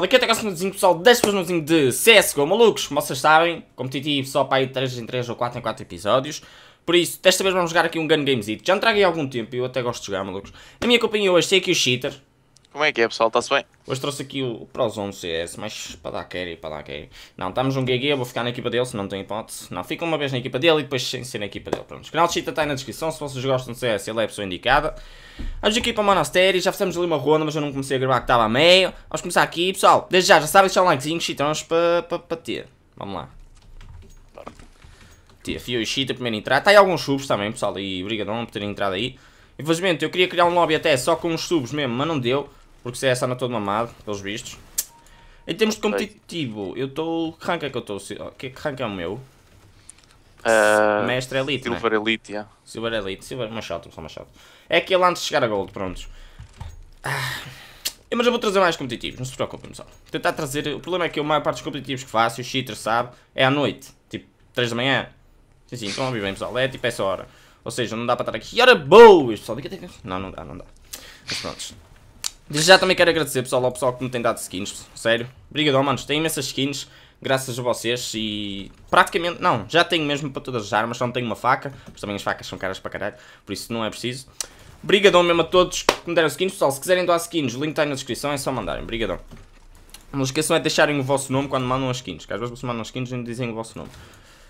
pessoal, daqui até cá nozinho pessoal, deixa vos nozinho de CSGO, malucos, como vocês sabem, competitivo só para aí 3 em 3 ou 4 em 4 episódios. Por isso, desta vez vamos jogar aqui um Gun Games It. Já me traguei há algum tempo, e eu até gosto de jogar, malucos. Na minha companhia hoje tem é aqui o Cheater, como é que é, pessoal? Está-se bem? Hoje trouxe aqui o Prozone CS, é mas para dar carry, para dar carry. Não, estamos um GG, vou ficar na equipa dele, se não tem hipótese. Não, fica uma vez na equipa dele e depois sem ser na equipa dele. Pronto, o canal de Chita está aí na descrição, se vocês gostam de CS, ele é a pessoa indicada. Vamos aqui para o Monastério, já fizemos ali uma ronda, mas eu não comecei a gravar que estava a meio. Vamos começar aqui, pessoal. Desde já, já sabem, deixar um likezinho, Chitrons, para, para, para ter. Vamos lá. Fio e Chita, primeiro entrar. Está aí alguns subs também, pessoal, e obrigadão por terem entrado aí. Infelizmente, eu queria criar um lobby até só com os subs mesmo, mas não deu. Porque o CS é anda todo mamado, pelos vistos. Em termos de competitivo, eu estou. Que rank é que eu estou? Que rank é o meu? Uh, Mestre Elite. Né? Silver né? Elite, yeah. É. Silver Elite, Silver Machado, só Machado. É aquele antes de chegar a Gold, prontos. Ah, mas eu vou trazer mais competitivos, não se preocupem, pessoal. Tentar trazer. O problema é que a maior parte dos competitivos que faço, o cheater sabe, é à noite, tipo 3 da manhã. Sim, sim, estão a ouvir bem, pessoal. É tipo essa hora. Ou seja, não dá para estar aqui. E hora boa! Pessoal, não, não dá, não dá. Mas prontos. Desde já também quero agradecer pessoal, ao pessoal que me tem dado skins, sério. Obrigadão, manos. tenho imensas skins, graças a vocês. E praticamente, não, já tenho mesmo para todas as armas, só não tenho uma faca. Mas também as facas são caras para caralho, por isso não é preciso. Obrigadão mesmo a todos que me deram skins. Pessoal, se quiserem doar skins, o link está aí na descrição, é só mandarem. Obrigadão. Não esqueçam é deixarem o vosso nome quando mandam as skins, que às vezes vocês mandam as skins e não dizem o vosso nome.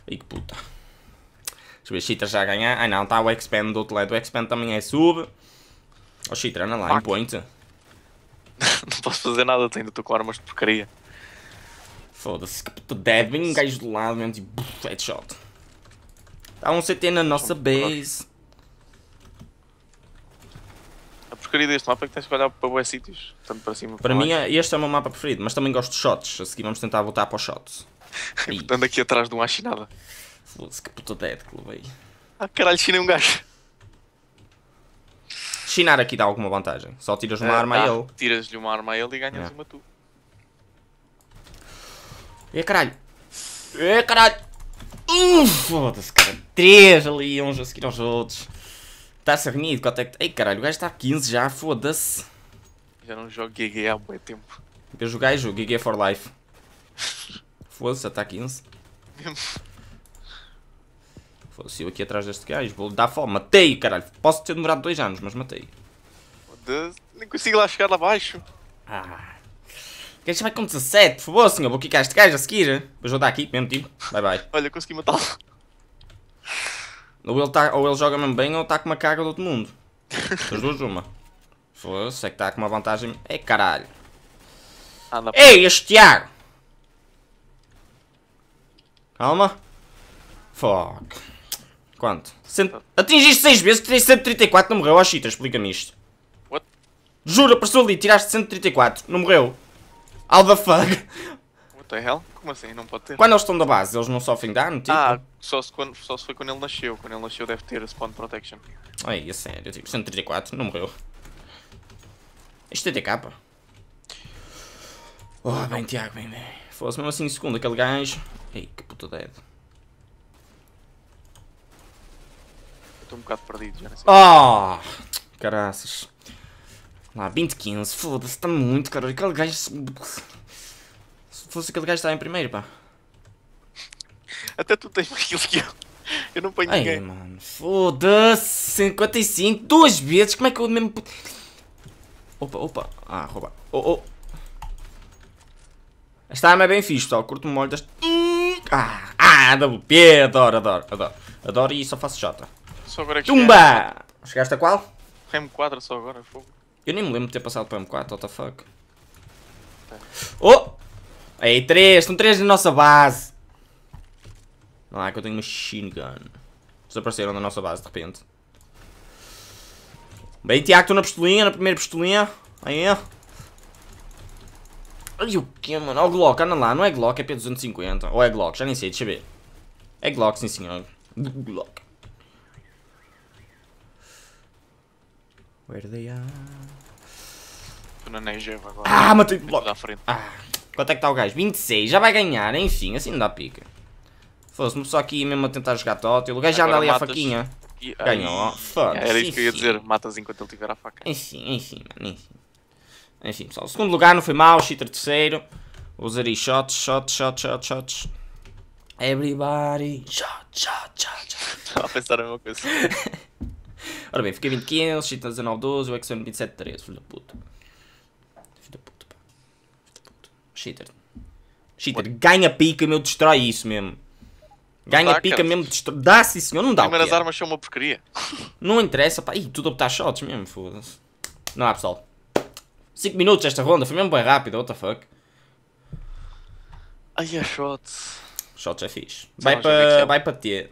E que puta. Deixa eu ver, Cheater já ganhar. Ah não, está o Expand do outro lado. O Expand também é sub. Ó oh, Cheater, anda lá, em te não posso fazer nada, ainda estou com armas de porcaria. Foda-se, que puta deve, vem um gajo do lado mesmo, tipo, headshot. Há um CT na nossa base. A porcaria deste mapa é que tens que olhar para boas sítios, tanto para cima para, para mim, este é o meu mapa preferido, mas também gosto de shots. A seguir vamos tentar voltar para os shots. Ando aqui atrás de um achinada. Foda-se, que puta dead que levei. Ah, caralho, chinei é um gajo. Chinar aqui dá alguma vantagem. Só tiras uma é, arma a ele. Tiras-lhe uma arma a ele e ganhas é. uma tu. E caralho. E caralho. Foda-se, cara. Três ali, uns a seguir aos outros. Está-se arremido. Quanto é que... Ei caralho, o gajo está a 15 já, foda-se. Já não jogo GG há muito tempo. Vejo o gajo, GG for life. foda-se, já está a 15. Foda-se, eu aqui atrás deste gajo, vou dar fome. Matei, caralho. Posso ter demorado dois anos, mas matei. nem consigo lá chegar lá baixo Ah. O gajo vai com 17, por favor, senhor. Vou quicar este gajo a seguir. Vou jogar aqui, mesmo tipo. Bye bye. Olha, consegui matá-lo. Ou ele, tá, ou ele joga mesmo bem ou está com uma carga do outro mundo. As duas, uma. Foda-se, é que está com uma vantagem. É caralho. Anda, ah, Ei, este Tiago! Calma. Fuck. Quanto? Cent... Atingiste 6 vezes, tirei 134, não morreu. Oh, Chita, explica-me isto. What? Juro, apareceu ali, tiraste 134, não morreu. All the fuck? What the hell? Como assim? Não pode ter. Quando eles estão da base, eles não sofrem dano, tipo? Ah, só se, quando, só se foi quando ele nasceu. Quando ele nasceu deve ter spawn protection. Ai, é sério, tipo, 134, não morreu. Isto é TK. Oh, bem, Tiago, bem, bem. Fosse mesmo assim, segundo aquele gajo. Ei, que puta dedo. estou um bocado perdido, já não sei. Oh! graças. Lá, 20, 15, foda-se, está muito, caro. Aquele gajo. Se fosse aquele gajo, estava em primeiro, pá. Até tu tens aquilo que eu. Eu não ponho Ai, ninguém. mano, foda-se. 55, duas vezes, como é que eu mesmo. Opa, opa. Ah, roubar. Oh, oh. Esta arma é bem fixe, pessoal. Curto-me molho deste. Ah, ah, WP, adoro, adoro, adoro. Adoro e só faço J. Só agora é que Tumba! Chegaste a qual? M4 só agora, fogo. Eu nem me lembro de ter passado para M4, what the fuck. Oh! Aí, três! Estão três na nossa base! Não é que eu tenho uma machine gun. Desapareceram da nossa base de repente. Bem, Tiago, estou na pistolinha, na primeira pistolinha. Aí ó. Ai, o que, mano? Ó, o Glock, anda lá. Não é Glock, é P250. Ou é Glock, já nem sei, deixa eu ver. É Glock, sim senhor. Glock. Where they are. na Negev agora. Ah, matei logo. frente. Ah, quanto é que está o gajo? 26, já vai ganhar, enfim, assim não dá pica. Fosse-me só aqui mesmo a tentar jogar tótil. O gajo já anda ali à faquinha. E... Ganhou, foda Era isso que eu ia dizer, matas enquanto ele tiver a faca. Enfim, enfim, mano, enfim. Enfim, pessoal, segundo lugar não foi mal, cheater terceiro. Usaria shots, shots, shots, shots, shots. Everybody, shots, Shots, shots, shots. Estava a pensar a mesma coisa. Ora bem, fiquei 20, 15, Chita 19, 12, o Exxon 27, 13. Filho da puta. Filho da puta, pá. Filho da puta. Cheater. Cheater, What? ganha pica, meu, destrói isso mesmo. Ganha dá, pica cara. mesmo, destrói. Dá, sim senhor, não dá. As Primeiras armas são uma porcaria. Não interessa, pá. Ih, tudo a botar shots mesmo, foda-se. Não há, pessoal. 5 minutos esta ronda, foi mesmo bem rápida, what the fuck. Ai, a é shots. Shots é fixe. Vai para, vai para T.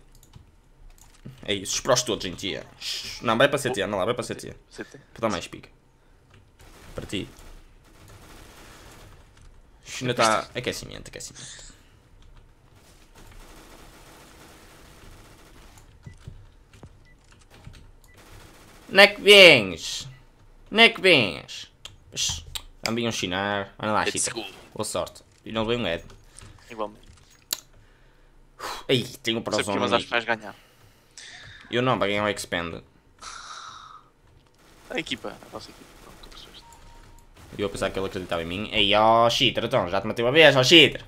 É isso, os prós todos em tia. É. Não, vai para CT, anda lá, vai para CT. CT. Vou dar mais pica. Para ti. Ainda está aquecimento, aquecimento. Onde é que vens? Onde é que vens? Não vinham chinar. Olha lá, Chita. Boa sorte. E não veio um Ed. Igualmente. Aí, tenho um prozão. Não mas acho que vais ganhar. Eu não, para ganhar é o Expand? A equipa, a nossa equipa. Eu a pensar que ele acreditava em mim. Aí, ó, oh, cheater, então, já te matei uma vez, ó, oh, cheater.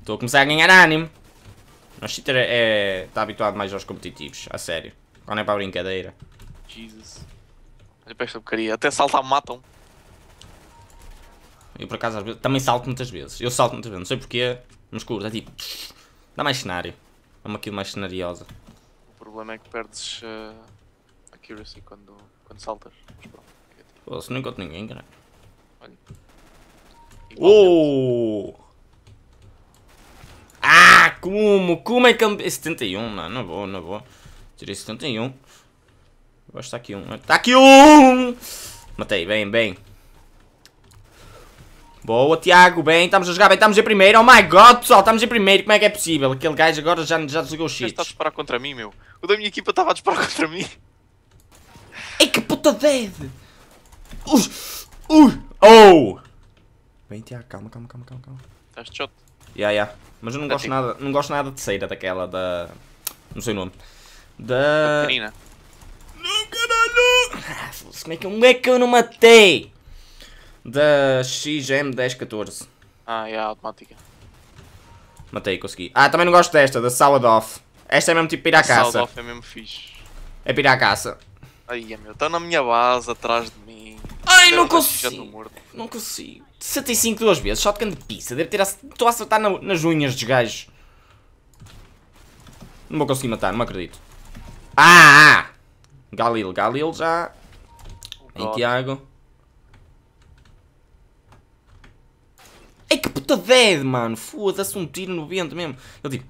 Estou a começar a ganhar ânimo. O cheater é... está é, habituado mais aos competitivos, a sério. Quando é para a brincadeira. Jesus. Olha para esta porcaria, até saltar me matam. Eu por acaso às vezes, também salto muitas vezes. Eu salto muitas vezes, não sei porquê, mas curto, é tipo... Dá mais cenário. É uma kill mais cenariosa problema é que perdes uh, accuracy quando, quando saltas. Mas pronto, Pô, se não encontro ninguém, cara. Olha. Oh! Ah, como? Como é que eu... 71, mano. Não vou, não vou. Tirei 71. Eu acho que aqui um. Está aqui um! Matei, bem, bem. Boa, Tiago, bem, estamos a jogar bem, estamos em primeiro. Oh my god, pessoal, estamos em primeiro, como é que é possível? Aquele gajo agora já, já desligou o cheats. Estás a disparar contra mim, meu. O da minha equipa estava a disparar contra mim. Ei, que puta dead! Ui! Ui! Oh! Bem, Tiago, calma, calma, calma, calma. calma. de shot. Ya, yeah, ya. Yeah. Mas eu não tá gosto, nada, não gosto nada de ceira daquela, da... Não sei o nome. Da... Da pequenina. Não, caralho! como é que eu não matei? da XM1014. Ah, é a automática. Matei, consegui. Ah, também não gosto desta, da Salad Off. Esta é mesmo tipo pirar à caça. Salad Off é mesmo fixe. É pirar à caça. Ai, é, meu, está na minha base, atrás de mim. Ai, não consigo. Não consigo. 65 duas vezes, shotgun de pizza. Deve ter Estou a acertar na... nas unhas dos gajos. Não vou conseguir matar, não acredito. Ah! ah! Galil, Galil já. Oh, em Tiago. puta dead, mano. Foda-se, um tiro no vento mesmo. Eu tipo...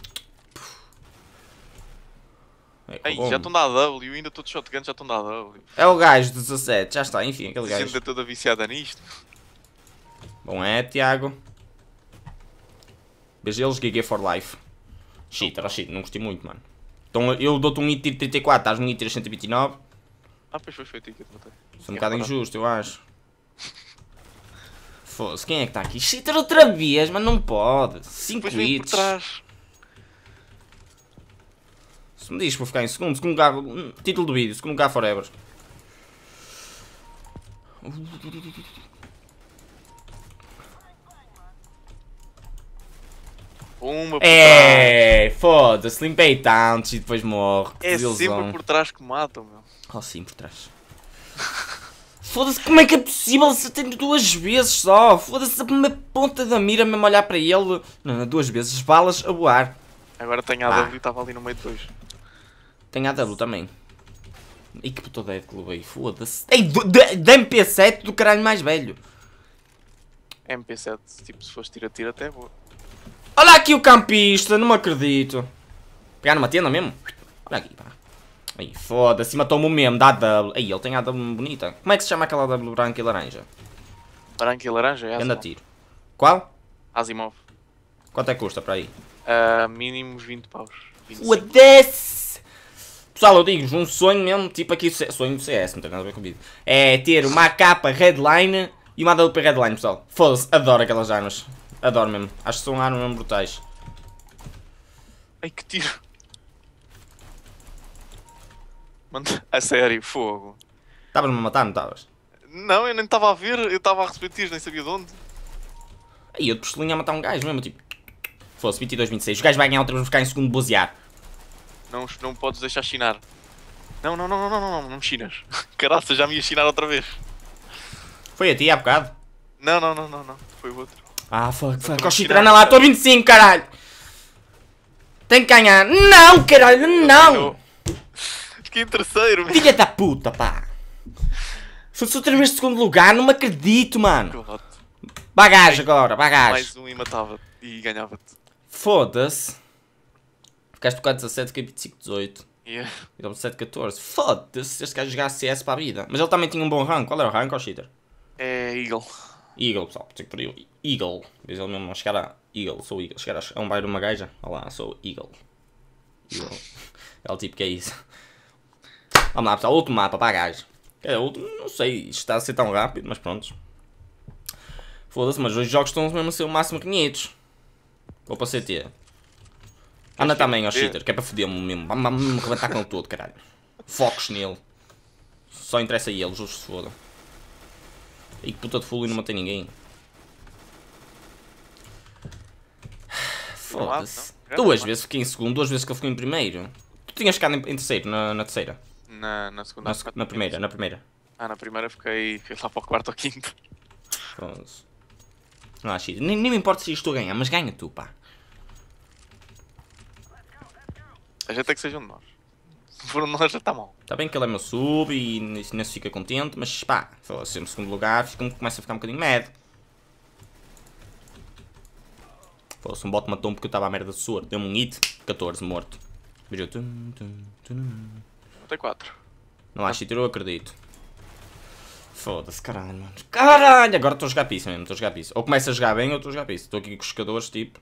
É, Ei, já estão na W, ainda todos shotguns já estão na W. É o gajo de 17, já está, enfim, aquele gajo. ainda toda viciada nisto. Bom é, Tiago. Beijo eles GG for life. Shit, era shit, não gostei muito, mano. Então eu dou-te um itir 34, estás num itir 129. Ah, pois foi feito aqui, eu te matei. Isso é um bocado injusto, eu acho. Foda-se, quem é que está aqui? Cheater outra vez, mas não pode. 5 hits. Se me diz para ficar em segundo, segundo lugar, título do vídeo, segundo lugar forever. Uma por é, foda-se, limpei tantos e depois morro. É sempre por trás que matam, meu. Oh, sim, por trás. Foda-se, como é que é possível se atende duas vezes só? Foda-se, a ponta da mira mesmo olhar para ele. Não, não, duas vezes, balas a voar. Agora tenho a ah. e estava ali no meio de dois. Tenho a W também. E que puta dead club aí, foda-se. Ei, da MP7 do caralho mais velho. MP7, tipo, se fosse tira-tira até é boa. Olha aqui o campista, não me acredito. Pegar numa tenda mesmo? Olha aqui, pá. Aí, foda-se, matou-me mesmo, dá W. Aí, ele tem a W bonita. Como é que se chama aquela W branca e laranja? Branca e laranja é Anda tiro. Qual? Asimov. Quanto é que custa para aí? Uh, mínimos 20 paus. What this? Pessoal, eu digo-vos, um sonho mesmo, tipo aqui, sonho do CS, não tem nada a ver vídeo. É ter uma capa Redline e uma AWP Redline, pessoal. Foda-se, adoro aquelas armas. Adoro mesmo. Acho que são armas mesmo brutais. Ai, que tiro. Mano, a sério, fogo. Estavas-me a matar, não estavas? Não, eu nem estava a ver, eu estava a receber nem sabia de onde. Aí eu de a matar um gajo mesmo, tipo. Fosse 22, 26. O gajo vai ganhar outra vez, ficar em segundo, bozear. Não, não podes deixar chinar. Não, não, não, não, não, não, não me chinas. Caraca, já me ia chinar outra vez. Foi a ti há bocado? Não, não, não, não, não. Foi o outro. Ah, fuck, fuck. Ó, a Chitrana lá, estou 25, caralho. Tem que ganhar. Não, caralho, não fiquei em terceiro. Filha da puta, pá. Fosse outra vez de segundo lugar, não me acredito, mano. Bagagem agora, bagagem. Mais um e matava e ganhava-te. Foda-se. Ficaste com a 17, fiquei 25, 18. Yeah. Ele 7, é 14. Foda-se, este gajo jogar CS para a vida. Mas ele também tinha um bom rank. Qual era o rank, ou cheater? É Eagle. Eagle, pessoal, tem por é aí. Eagle. Diz ele mesmo, chegar a Eagle, sou Eagle. Chegar a um bairro de uma gaja. olha lá, sou Eagle. Eagle. é o tipo que é isso. Vamos lá, pessoal. Último mapa, para gajo. É, último, não sei está a ser tão rápido, mas pronto. Foda-se, mas os jogos estão mesmo a ser o máximo 500. Vou para CT. Anda também é ao cheater, que é para foder-me mesmo. Vamos me rebentar com tudo, caralho. Focos nele. Só interessa a eles, os se fodam. E que puta de fulo e não matei ninguém. Foda-se. Então. Duas vezes fiquei em segundo, duas vezes que eu fiquei em primeiro. Tu tinhas ficado em terceiro, na, na terceira. Na, na segunda? Na, na primeira, na primeira. Ah, na primeira fiquei, fiquei lá para o quarto ou quinto. Pronto. Não há cheat. Nem, nem me importa se isto ganha, mas ganha tu, pá. A gente é que um de nós. Se for de nós já está mal. Está bem que ele é meu sub e nem se fica contente, mas pá, se em segundo lugar fico começa a ficar um bocadinho mad. Pô, se um bot matou-me porque eu estava à merda de suor deu-me um hit, 14 morto. tum. 94. Não acho título, eu acredito. Foda-se, caralho, mano. Caralho, agora estou a jogar piso mesmo, estou a jogar piso. Ou começo a jogar bem ou estou a jogar piso. Estou aqui com os escadores, tipo.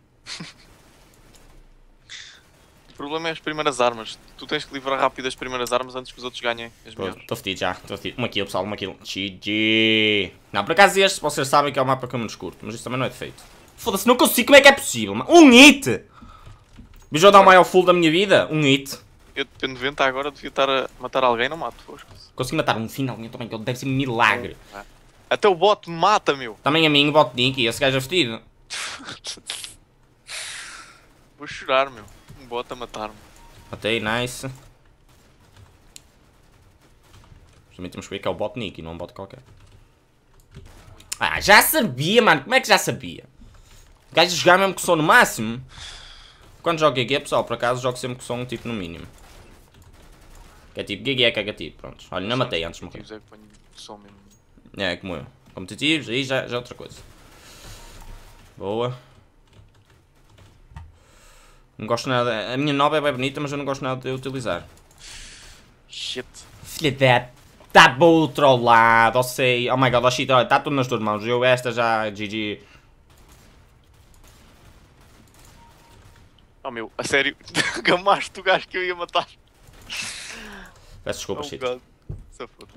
o problema é as primeiras armas. Tu tens que livrar rápido as primeiras armas antes que os outros ganhem. Estou fedido já, estou fedido. Uma kill, pessoal, uma kill. GG. Não, por acaso este, vocês sabem que é o mapa que eu menos curto, mas isso também não é defeito. Foda-se, não consigo, como é que é possível? Um hit! Bijou dar o maior full da minha vida? Um hit eu, de 90 agora devia estar a matar alguém, não mato, fosco. Consegui matar um finalmente também, que deve ser um milagre. É. é. Até o bot mata, meu. Também a mim, o bot Dinky, esse gajo é vestido. Vou chorar, meu. Um bot a matar-me. Matei, nice. Também temos que ver que é o bot Nick e não um bot qualquer. Ah, já sabia, mano. Como é que já sabia? O gajo jogar mesmo com som no máximo? Quando jogo aqui, é pessoal, por acaso jogo sempre com som tipo no mínimo. Que é tipo, GG é cagativo, pronto. Olha, não matei antes de morrer. É, é, como eu. Competitivos, aí já, já é outra coisa. Boa. Não gosto nada. A minha nova é bem bonita, mas eu não gosto nada de utilizar. Shit. Filha da... Tá bom lado, eu sei. Oh my god, oh shit, olha, tá tudo nas tuas mãos. Eu esta já, GG. Oh meu, a sério, gamaste o gajo que eu ia matar. Peço desculpa, é Chito. se foda.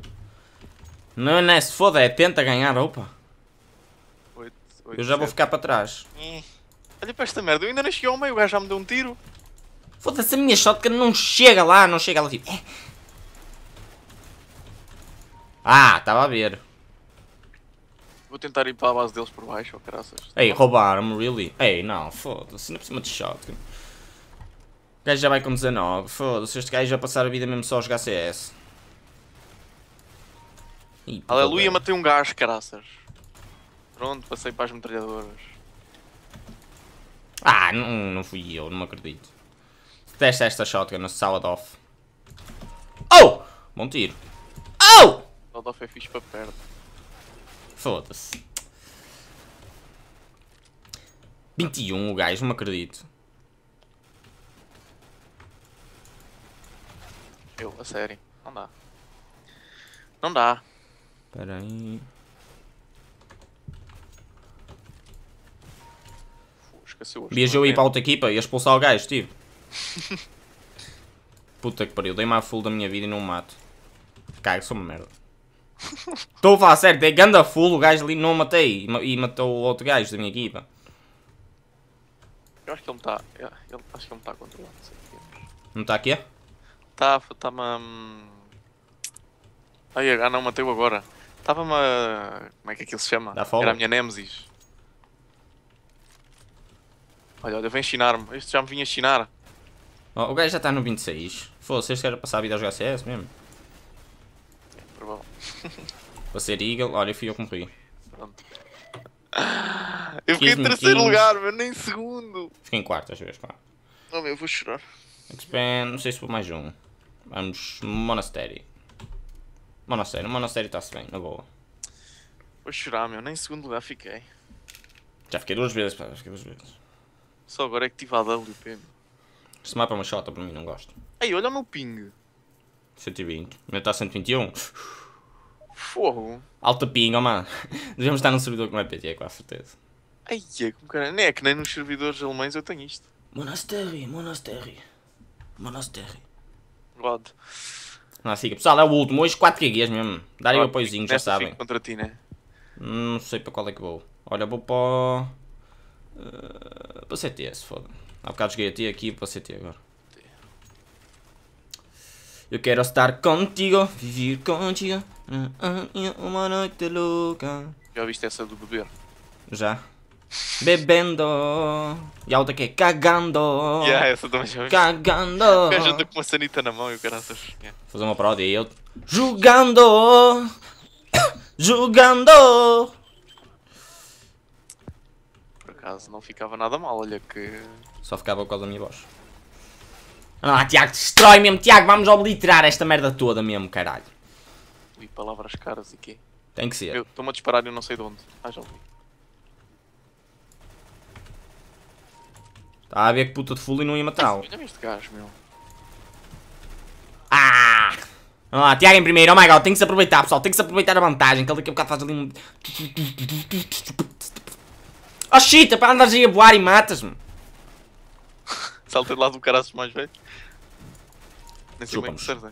Não, não é se foda, é tenta ganhar, opa. eu já vou ficar para trás. Hum. Olha para esta merda, eu ainda não cheguei ao meio, o gajo já me deu um tiro. Foda-se, a minha shotgun não chega lá, não chega lá tipo. É. Ah, estava a ver. Vou tentar ir para a base deles por baixo, oh, graças. Ei, roubaram-me, really? Ei, não, foda-se, não é por cima de shotgun. O gajo já vai com 19. Foda-se, este gajo vai passar a vida mesmo só a jogar CS. Ih, Aleluia, matei um gajo, caraças. Pronto, passei para as metralhadoras. Ah, não, não fui eu, não me acredito. Testa esta shotgun no de off. Oh! Bom tiro. Oh! Salad off é fixe para perto. Foda-se. 21 o gajo, não me acredito. Meu, a sério. Não dá. Não dá. Pera aí. Esqueci hoje. Viajou aí para outra equipa e expulsar o gajo, tio. Puta que pariu, dei-me a full da minha vida e não mato. Cago, sou uma merda. Estou a falar sério, dei ganda full, o gajo ali não matei e matou o outro gajo da minha equipa. Eu acho que ele me está. Acho que ele está controlando. Não está aqui? Tá, tá-me hum, Ai, ah não, matei-o agora. tava uma Como é que aquilo se chama? Dá follow. Era a minha Nemesis. Olha, olha, vem chinar-me. Este já me vinha chinar. Oh, o gajo já está no 26. Foda-se, este quer passar a vida a jogar CS mesmo. É, é provável. Para ser Eagle. Olha, fui eu que morri. Pronto. Eu fiquei em terceiro 15. lugar, mas nem segundo. Fiquei em quarto às vezes, claro. Oh meu, eu vou chorar. Expand, não sei se vou mais um. Vamos, monastério. Monastério, monastério está-se bem, na boa. Vou chorar, meu, nem em segundo lugar fiquei. Já fiquei duas vezes, pá, já fiquei duas vezes. Só agora é que tive a WP, Este mapa é uma chota para mim, não gosto. Ei, olha o meu ping. 120. O meu está 121. Fogo. Alta ping, oh mano. Devemos estar num servidor como é PT, com a certeza. Ai, é como cara. Nem é que nem nos servidores alemães eu tenho isto. Monastério, monastério. Monastério. God. Não, siga. Pessoal, é o último. Hoje 4 gigas mesmo. Darem o apoiozinho, já sabem. contra ti, né? Não sei para qual é que vou. Olha, vou para... Eh, para CT, se foda. Há bocado joguei a ti aqui, vou para CT agora. Eu quero estar contigo, viver contigo. Hum, hum, hum, uma noite louca. Já viste essa do bebê? Já. Bebendo. E a outra que é cagando. Yeah, essa também já Cagando. O gajo anda com uma sanita na mão e o cara yeah. Fazer uma prova e eu. Jogando. Jogando. Por acaso não ficava nada mal, olha que. Só ficava com a minha voz. Ah, Tiago, destrói mesmo, Tiago, vamos obliterar esta merda toda mesmo, caralho. li palavras caras e quê? Tem que ser. Estou-me a disparar e não sei de onde. Ah, já ouvi. Está a ver é que puta de full e não ia matá-lo. É ah! Vamos lá, Tiago em primeiro. Oh my god, tem que se aproveitar, pessoal. Tem que se aproveitar a vantagem. Que ele daqui a bocado faz ali um... Oh shit, é para andar aí a voar e matas-me. Saltei lado do caraças mais velho. Nem sei bem que acertei.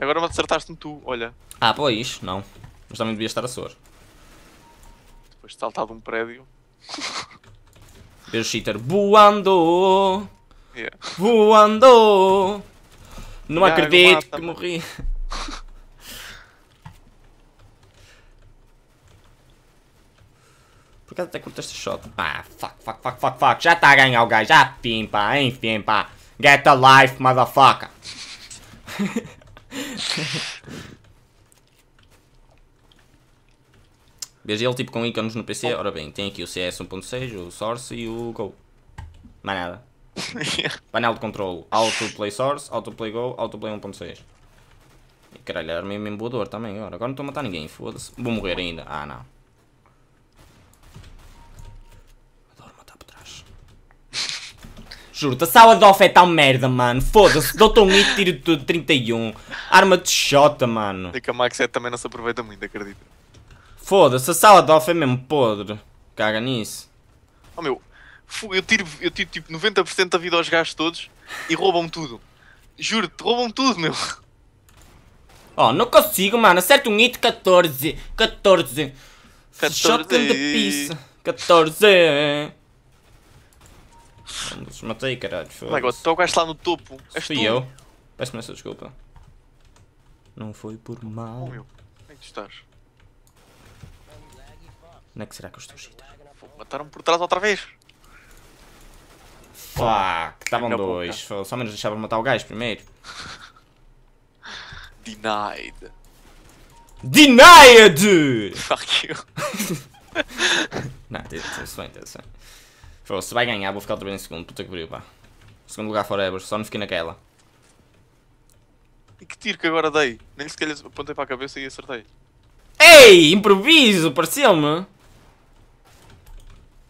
Agora acertaste-me tu, olha. Ah, pois, não. Mas também devias estar a sor. Depois de saltar de um prédio. o cheater. Voando! Yeah. Voando! Não yeah, acredito que morri. Por acaso até curto este shot. Pá, fuck, fuck, fuck, fuck, fuck. Já está a ganhar o gajo. Já pimpa, enfim, pá. Get a life, motherfucker. ele tipo com ícones no PC, ora bem, tem aqui o CS 1.6, o Source e o Go. Mais nada. Painel de controle, Auto Play Source, Auto Play Go, Auto Play 1.6. Caralho, era é meio emboador também agora. Agora não estou a matar ninguém, foda-se. Vou morrer ainda. Ah, não. Adoro matar por trás. juro a sala de off é tão merda, mano. Foda-se. Doutor Meat tiro de 31. Arma de chota, mano. E é que a Max é também não se aproveita muito, acredito. Foda-se, a sala de alfa é mesmo podre. Caga nisso. Oh meu, eu tiro, eu tiro tipo 90% da vida aos gajos todos e roubam tudo. Juro-te, roubam tudo, meu. Oh, não consigo, mano. Acerta um hit 14. 14. 14. Shotgun de pizza. 14. Matei, caralho. Agora, oh tu gajo lá no topo. Fui eu. Peço-me essa desculpa. Não foi por oh, mal. Oh, meu. Onde é que estás? Onde é que será que eu estou, cheater? Mataram-me por trás outra vez. Fuck, estavam dois. Boca. Só menos deixavam matar o gajo primeiro. Denied. Denied! Fuck you. não, atenção, atenção. se vai ganhar, vou ficar outra vez em segundo. Puta que pariu, pá. Segundo lugar forever, só não fiquei naquela. E que tiro que agora dei? Nem sequer apontei para a cabeça e acertei. Ei, improviso, pareceu-me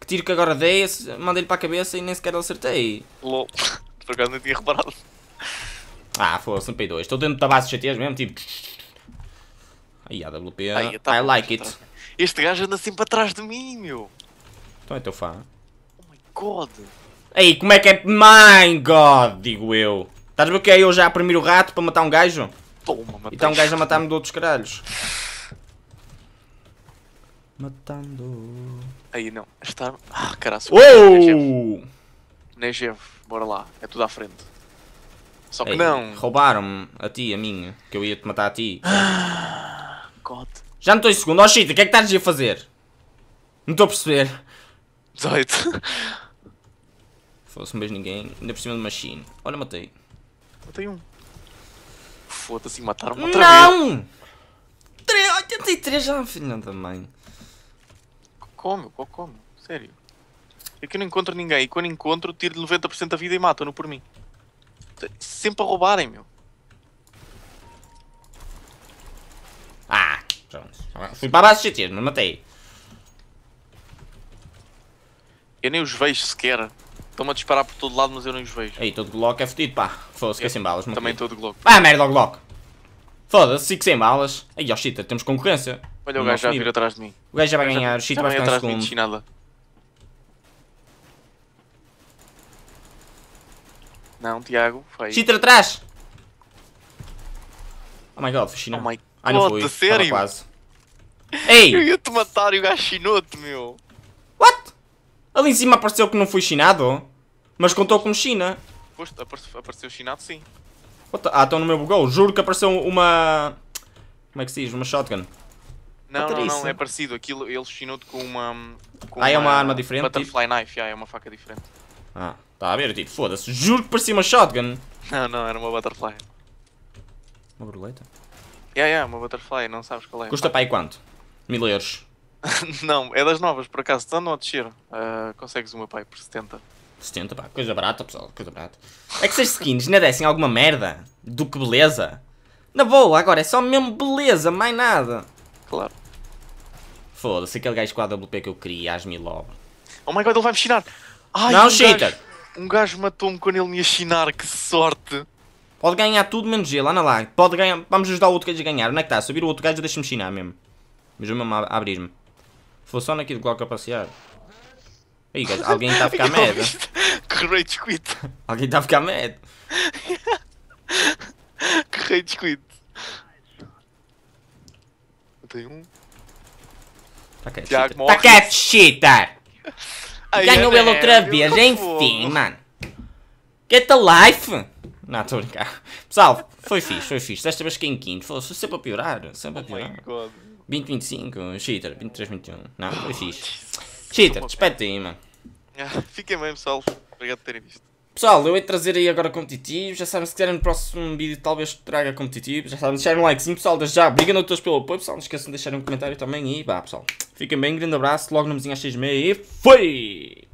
tiro que agora dei, mandei-lhe para a cabeça e nem sequer acertei. Lol, por acaso nem tinha reparado. Ah, foda-se, não 2 dois. Estou dentro da base de mesmo, tipo... Aí, AWP, Ai, I like it. Este gajo anda sempre atrás de mim, meu. Então é teu fã. Oh my god. aí como é que é... My god, digo eu. Estás a ver que é eu já a primir o rato para matar um gajo? Toma, e está então um gajo a matar-me de outros caralhos. Matando... Aí não. Está. Ah, caralho. Uou! Negev, bora lá. É tudo à frente. Só que Ei, não. Roubaram-me a ti, a minha. Que eu ia te matar a ti. Ah, God. Já não estou em segundo. oh, shit, o que é que estás a fazer? Não estou a perceber. 18. Fosse um beijo ninguém. Ainda por cima de machine. Olha, matei. Matei um. Foda-se, mataram-me outra não! vez. Não! 83 já, filho da mãe. Como? Como? Sério. É que eu não encontro ninguém e quando encontro tiro 90% da vida e mato no por mim. Sempre a roubarem, meu. Ah, pronto. Fui para base de tiro, me matei. Eu nem os vejo sequer. Estão-me a disparar por todo lado, mas eu nem os vejo. Aí, todo Glock é fodido, pá. Foda-se, que é sem balas. Também todo Glock. Ah, merda, o Glock. Foda-se, 5 sem balas. Aí, ó, oh, temos concorrência. Olha o gajo já vir atrás de mim. O gajo já vai ganhar, o Chito vai ficar De segundo. Não, Tiago, foi. Chitra atrás! Oh my god, foi China. Oh my god, Ai, não foi. sério? quase. Ei! Eu ia-te matar e o gajo chinou-te, meu. What? Ali em cima apareceu que não foi chinado, mas contou como China. apareceu, chinado, sim. Ah, estão no meu bugou. Juro que apareceu uma... Como é que se diz? Uma shotgun. Não, não, não, é parecido. Aquilo, ele chinou-te com uma. Com ah, é uma, é uma arma diferente? Butterfly tipo? knife, yeah, é uma faca diferente. Ah, tá a ver, tipo, foda-se. Juro que parecia uma shotgun. Não, não, era uma butterfly. Uma borboleta? É, yeah, é, yeah, uma butterfly, não sabes qual é. Custa para aí quanto? Mil euros. não, é das novas, por acaso, estão a descer. Uh, consegues uma pai por 70. 70, pá, coisa barata, pessoal, coisa barata. É que se as skins ainda descem alguma merda do que beleza. Na boa, agora é só mesmo beleza, mais nada. Claro. Foda-se, aquele gajo com a AWP que eu queria, às mil Oh my god, ele vai me chinar! Ai, não, um cheater! Gajo, um gajo matou-me quando ele me ia chinar, que sorte! Pode ganhar tudo menos ele, anda lá. Pode ganhar, vamos ajudar o outro gajo a ganhar. Onde é que está? Subir o outro gajo, deixa-me chinar mesmo. Mas mesmo a abrir-me. Foi só naquilo que a passear. Aí, gajo, alguém está a ficar medo. que rei de squid. Alguém está a ficar merda. que rei de quit. Tem um. Taca Thiago cheater. morre. Ganhou ele outra vez, enfim, mano. Get the life! Não, estou a brincar. Pessoal, foi fixe, foi fixe. Desta vez fiquei em quinto. Foi sempre a piorar, sempre a oh piorar. Oh 20, 25, cheater, 23, 21. Não, foi oh, fixe. Cheater, despede-te aí, mano. Ah, fiquem bem, pessoal. Obrigado por terem visto. Pessoal, eu hei trazer aí agora competitivo. Já sabem, se quiserem no próximo vídeo, talvez traga competitivo. Já sabem, deixarem um likezinho, pessoal. Desde já, obrigado a todos pelo apoio, pessoal. Não esqueçam de deixarem um comentário também. E vá, pessoal. Fiquem bem, grande abraço. Logo no mesinha às 6 e meia. e foi!